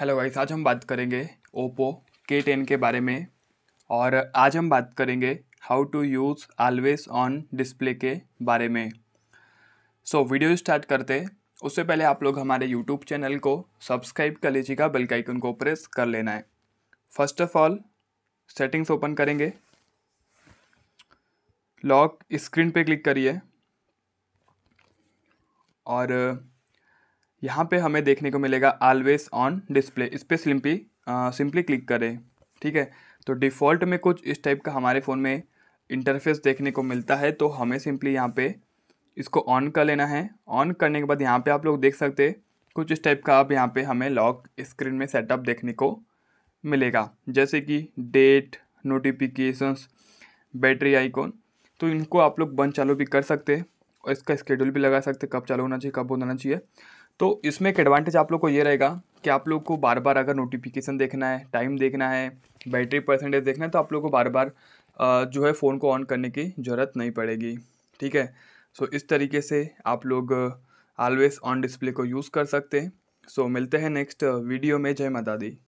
hello guys आज हम बात करेंगे ओप्पो के टेन के बारे में और आज हम बात करेंगे how to use always on display के बारे में सो so, वीडियो स्टार्ट करते उससे पहले आप लोग हमारे यूट्यूब चैनल को सब्सक्राइब कर लीजिएगा बेल आइकन को प्रेस कर लेना है first of all settings open करेंगे लॉक स्क्रीन पे क्लिक करिए और यहाँ पे हमें देखने को मिलेगा ऑलवेज ऑन डिस्प्ले इस पर सिंपली सिंपली क्लिक करें ठीक है तो डिफ़ॉल्ट में कुछ इस टाइप का हमारे फ़ोन में इंटरफेस देखने को मिलता है तो हमें सिंपली यहाँ पे इसको ऑन कर लेना है ऑन करने के बाद यहाँ पे आप लोग देख सकते कुछ इस टाइप का अब यहाँ पे हमें लॉक स्क्रीन में सेटअप देखने को मिलेगा जैसे कि डेट नोटिफिकेशंस बैटरी आइकॉन तो इनको आप लोग बंद चालू भी कर सकते और इसका स्केड्यूल भी लगा सकते कब चालू होना चाहिए कब होना चाहिए तो इसमें एक एडवांटेज आप लोग को ये रहेगा कि आप लोग को बार बार अगर नोटिफिकेशन देखना है टाइम देखना है बैटरी परसेंटेज देखना है तो आप लोग को बार बार जो है फ़ोन को ऑन करने की ज़रूरत नहीं पड़ेगी ठीक है सो इस तरीके से आप लोग ऑलवेज़ ऑन डिस्प्ले को यूज़ कर सकते हैं सो मिलते हैं नेक्स्ट वीडियो में जय माता दी